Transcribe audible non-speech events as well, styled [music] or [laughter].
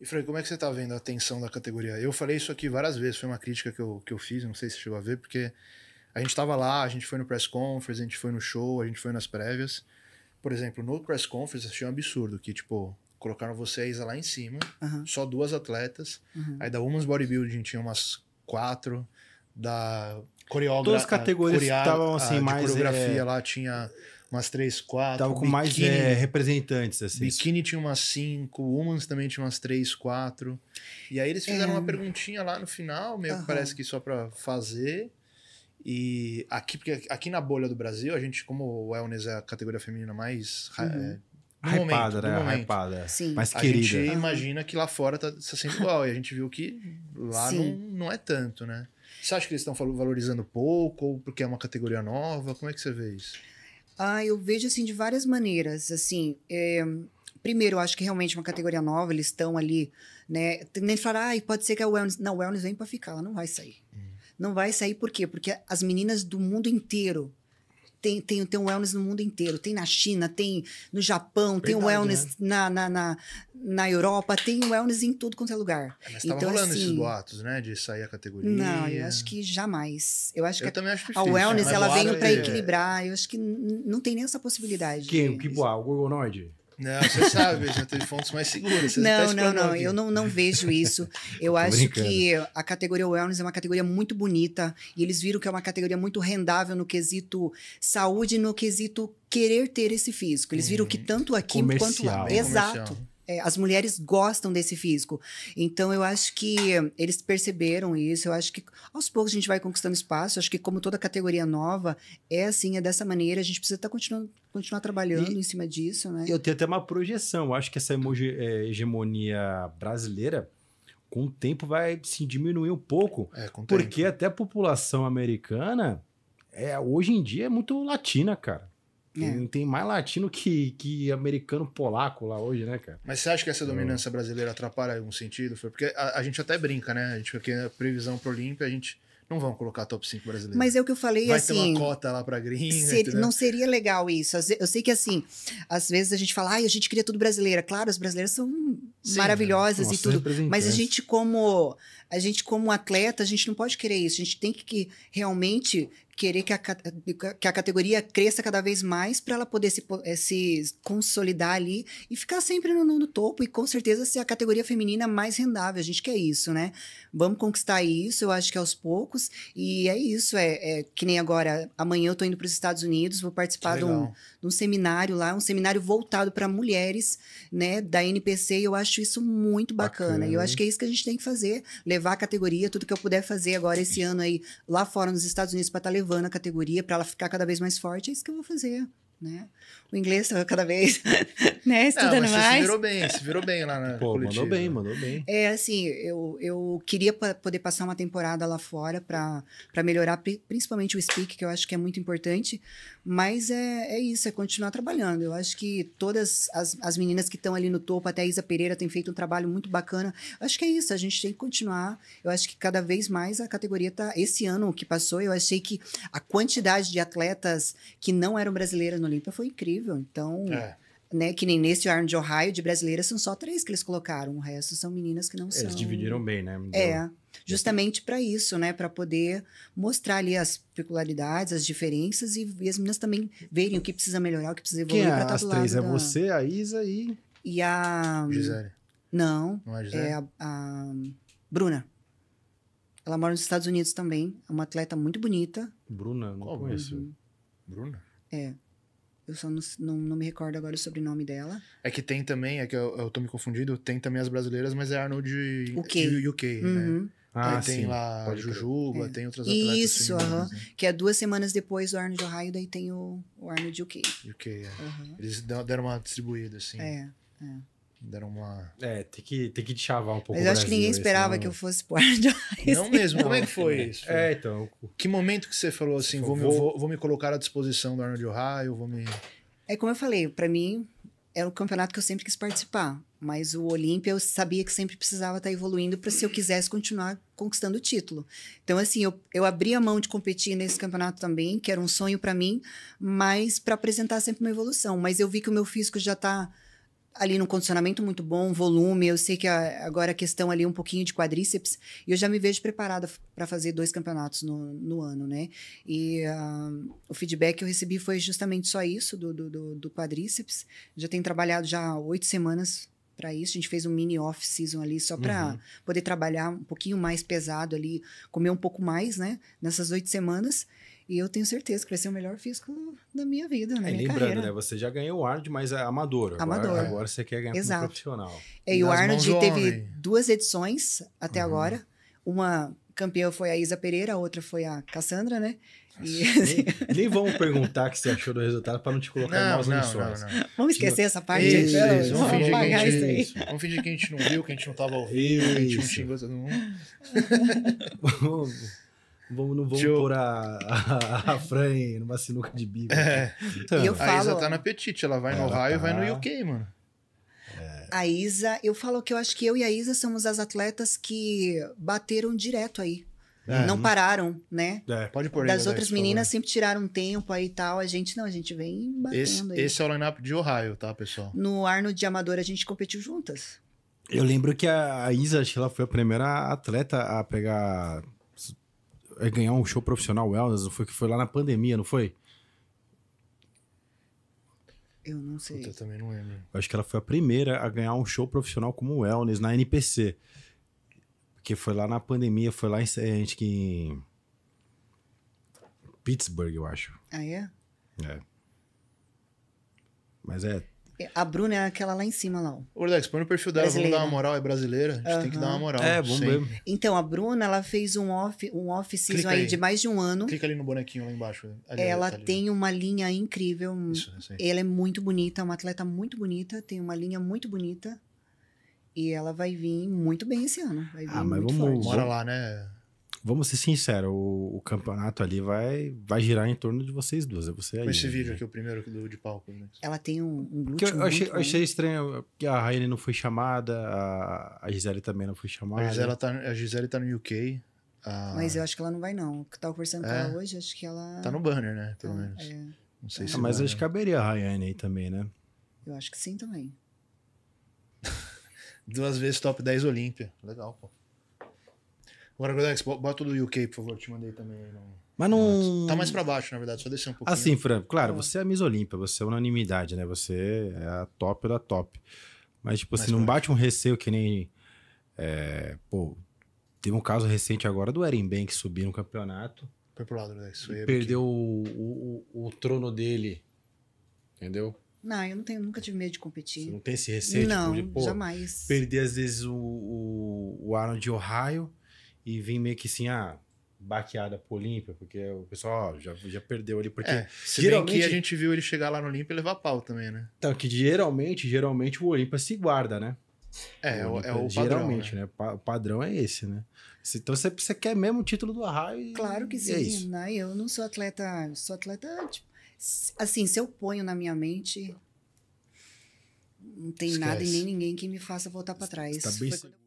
E Frank, como é que você está vendo a tensão da categoria? Eu falei isso aqui várias vezes, foi uma crítica que eu, que eu fiz, não sei se você chegou a ver, porque a gente estava lá, a gente foi no press conference, a gente foi no show, a gente foi nas prévias. Por exemplo, no press conference achei um absurdo que, tipo, colocaram vocês lá em cima, uhum. só duas atletas. Uhum. Aí da Women's Bodybuilding tinha umas quatro, da coreógrafa. Todas as categorias estavam assim, a, mais. coreografia é... lá tinha umas três, quatro. Tava com mais é, representantes, assim. Biquíni tinha umas cinco, Humans também tinha umas três, quatro. E aí eles é. fizeram é. uma perguntinha lá no final, meio uhum. que parece que só para fazer. E aqui, porque aqui na bolha do Brasil, a gente, como o Elnes é a categoria feminina mais uhum. Eh, né? é, hypada, né? Hypada. Sim. Mais querida. A gente imagina que lá fora tá, tá sendo igual. e a gente viu que lá não, não é tanto, né? Você acha que eles estão valorizando pouco? Ou porque é uma categoria nova? Como é que você vê isso? Ah, eu vejo assim de várias maneiras, assim. É, primeiro, eu acho que realmente é uma categoria nova, eles estão ali, né? Nem falar, ah, pode ser que a wellness. Não, wellness vem para ficar, ela não vai sair. Hum. Não vai sair por quê? Porque as meninas do mundo inteiro tem, tem, tem um wellness no mundo inteiro. Tem na China, tem no Japão, Verdade, tem um wellness né? na, na, na, na, Europa, tem wellness em tudo quanto é lugar. É, mas então, tava rolando assim, esses boatos, né? De sair a categoria. Não, eu acho que jamais. Eu acho eu que a, acho difícil, a wellness, né? ela veio para é- equilibrar. Eu acho que não tem nem essa possibilidade. Quem? O que boa? O Gorgonoide? Não, você sabe, já tem fontes mais seguras. Você não, tá não, não, aqui. eu não, não vejo isso. Eu acho brincando. que a categoria wellness é uma categoria muito bonita e eles viram que é uma categoria muito rendável no quesito saúde e no quesito querer ter esse físico. Eles viram que uhum. tanto aqui quanto lá. Exato. Comercial é, as mulheres gostam desse físico. Então, eu acho que eles perceberam isso. Eu acho que aos poucos a gente vai conquistando espaço. Eu acho que, como toda categoria nova, é assim, é dessa maneira. A gente precisa estar tá continuando, continuar trabalhando e, em cima disso, né? Eu tenho até uma projeção. Eu acho que essa emoji, é, hegemonia brasileira, com o tempo, vai se diminuir um pouco. É, porque tempo. até a população americana, é, hoje em dia, é muito latina, cara. É. Tem, é. tem mais latino que, que americano polaco lá hoje, né, cara? Mas você acha que essa dominância brasileira atrapalha em algum sentido? Foi porque a, a gente até brinca, né? A gente aqui a né, previsão pro Olímpia, a gente não vai colocar top 5 brasileiro. Mas é o que eu falei, Vai assim... Vai ter uma cota lá pra gringa, ser, Não seria legal isso. Eu sei que, assim, às vezes a gente fala, ai, a gente queria tudo brasileira. Claro, as brasileiras são Sim, maravilhosas né? e tudo. Mas a gente, como a gente como atleta, a gente não pode querer isso. A gente tem que realmente querer que a, que a categoria cresça cada vez mais para ela poder se, eh, se consolidar ali e ficar sempre no, no, topo e com certeza ser a categoria feminina mais rendável. A gente quer isso, né? Vamos conquistar isso, eu acho que é aos poucos. E é isso, é, é que nem agora. Amanhã eu estou indo para os Estados Unidos, vou participar de um, de um, seminário lá, um seminário voltado para mulheres, né, da NPC. E eu acho isso muito bacana. bacana. E eu acho que é isso que a gente tem que fazer, levar a categoria, tudo que eu puder fazer agora esse ano aí lá fora nos Estados Unidos para estar tá levando Levando a categoria para ela ficar cada vez mais forte, é isso que eu vou fazer. Né? O inglês tá cada vez [laughs] né? Estudando não, mais. Se virou bem, se virou bem lá na Pô, coletiva. mandou bem, mandou bem. É, assim, eu, eu queria poder passar uma temporada lá fora para melhorar, principalmente o speak, que eu acho que é muito importante. Mas é, é isso, é continuar trabalhando. Eu acho que todas as, as meninas que estão ali no topo, até a Isa Pereira tem feito um trabalho muito bacana. Acho que é isso, a gente tem que continuar. Eu acho que cada vez mais a categoria tá. Esse ano que passou, eu achei que a quantidade de atletas que não eram brasileiras no Olímpia foi incrível. Então. É né? Que nem nesse Iron de Ohio, de brasileiras, são só três que eles colocaram. O resto são meninas que não são. Eles dividiram bem, né? Deu... É. Justamente para isso, né? Para poder mostrar ali as peculiaridades, as diferenças e, e, as meninas também verem o que precisa melhorar, o que precisa evoluir. Quem é? Pra as três é da... você, a Isa e. E a. Gisele. Não. não é, é Gisele? é a, a Bruna. Ela mora nos Estados Unidos também. É uma atleta muito bonita. Bruna, não Qual conheço. Bruna? É. Eu só não, não, não, me recordo agora o sobrenome dela. É que tem também, é que eu, eu tô me confundindo, tem também as brasileiras, mas é Arnold de UK, de né? UK uhum. né? Ah, tem sim. lá Pode Jujuba, é. tem outras atletas. Isso, Uh -huh. Né? Que é duas semanas depois do Arnold de Ohio, daí tem o, o Arnold UK. UK, é. Uh -huh. Eles deram uma distribuída, assim. É, é. Deram uma. É, tem que, tem que te chavar um pouco. Mas acho Brasil, que ninguém esperava não... que eu fosse pro Ardiais. Não mesmo, como é que foi isso? É, então. Que momento que você falou assim, vou, vou, vou, vou me colocar à disposição do Arnold Ohio, vou me. É como eu falei, para mim era é o campeonato que eu sempre quis participar. Mas o Olímpia eu sabia que sempre precisava estar tá evoluindo para se eu quisesse continuar conquistando o título. Então, assim, eu, eu abri a mão de competir nesse campeonato também, que era um sonho para mim, mas para apresentar sempre uma evolução. Mas eu vi que o meu físico já está ali num condicionamento muito bom, volume. Eu sei que a, agora a questão ali é um pouquinho de quadríceps. E eu já me vejo preparada para fazer dois campeonatos no, no ano, né? E uh, o feedback que eu recebi foi justamente só isso, do, do, do, do quadríceps. Já tenho trabalhado já oito semanas para isso. A gente fez um mini off-season ali só para uhum. poder trabalhar um pouquinho mais pesado ali, comer um pouco mais, né? Nessas oito semanas. E eu tenho certeza que vai ser o melhor físico da minha vida, né? Lembrando, carreira. né? Você já ganhou o Arnold, mas é amador. Amador. Agora, agora você quer ganhar Exato. como profissional. É, e o Arnold teve homem. duas edições até uhum. agora. Uma campeã foi a Isa Pereira, a outra foi a Cassandra, né? Assim, nem, [laughs] nem, vamos perguntar o que você achou do resultado para não te colocar não, em maus lençóis. Vamos esquecer essa parte. Isso, isso, Vamos, vamos, fingir gente, Isso. vamos fingir que a gente não viu, que a gente não estava ouvindo, que a gente não xingou todo mundo. [laughs] Vamos, não vamos Tio. pôr a, a, a Fran numa sinuca de bico. É. Então, eu falo, a Isa tá no apetite, ela vai ela no raio e vai no tá. UK, mano. É. A Isa, eu falo que eu acho que eu e a Isa somos as atletas que bateram direto aí. É, não uhum. pararam, né? É, pode pôr. Das outras meninas sempre tiraram um tempo aí e tal. A gente não, a gente vem batendo. Esse, aí. esse é o line-up de Ohio, tá, pessoal? No Arno de Amador a gente competiu juntas. Eu lembro que a Isa, acho que ela foi a primeira atleta a pegar. a ganhar um show profissional Wellness, não foi? Que foi lá na pandemia, não foi? Eu não sei. Puta, eu também não lembro. Eu acho que ela foi a primeira a ganhar um show profissional como Wellness na NPC que foi lá na pandemia, foi lá em, gente eh, que em Pittsburgh, eu acho. Ah, é? É. Mas é. é a Bruna é aquela lá em cima, lá. Ô, Orlex, põe no perfil dela, brasileira. vamos dar uma moral, é brasileira, a gente uhum. tem que dar uma moral. É, bom mesmo. Então, a Bruna, ela fez um off, um off season aí. aí. de mais de um ano. Clica ali no bonequinho lá embaixo. Ali, ela tá ali, tem ali. uma linha incrível. Isso, isso aí. Ela é muito bonita, é uma atleta muito bonita, tem uma linha muito bonita. E ela vai vir muito bem esse ano. Vai ah, vir ah, mas vamos, forte. Bora lá, né? Vamos ser sinceros, o, o, campeonato ali vai, vai girar em torno de vocês duas. É você aí. Esse né? vídeo aqui, o primeiro do, de palco. Né? Ela tem um, um glúteo. Eu, achei, eu achei, estranho que a Raine não foi chamada, a, a Gisele também não foi chamada. A Gisele tá, a Gisele tá no UK. A... Mas eu acho que ela não vai, não. Eu tava conversando é, com ela hoje, acho que ela. Tá no banner, né? Pelo tá, menos. É. Não sei é. se. Ah, mas acho que caberia a Raine aí também, né? Eu acho que sim também. Duas vezes top 10 Olímpia. Legal, pô. Agora, Godex, bota do UK, por favor. Te mandei também. Mas não. Tá mais pra baixo, na verdade, só descer um pouquinho. Assim, ah, franco claro, é. você é a Miss Olímpia, você é unanimidade, né? Você é a top da top. Mas, tipo, assim, não bate um receio que nem. É, pô, teve um caso recente agora do Eren Ben que subiu no campeonato. Foi pro lado, né? É Perdeu o, o, o trono dele. Entendeu? Não, eu não tenho, nunca tive medo de competir. Você não tem esse receio? Não, tipo, de, pô, jamais. Perder, às vezes, o, o, o Aaron de Ohio e vir meio que assim, ah, baqueada pro Olímpia, porque o pessoal ó, já, já perdeu ali, porque é, geralmente a gente viu ele chegar lá no Olímpia e levar pau também, né? Então, que geralmente, geralmente o Olímpia se guarda, né? É, o é Olympia, é o padrão, geralmente, né? né? O padrão é esse, né? Então você, você quer mesmo o título do Ohio e... Claro que é sim, é né? Eu não sou atleta, sou atleta, tipo, assim, se eu ponho na minha mente, não tem Esquece. nada e nem ninguém que me faça voltar para tá trás. tá bem... Foi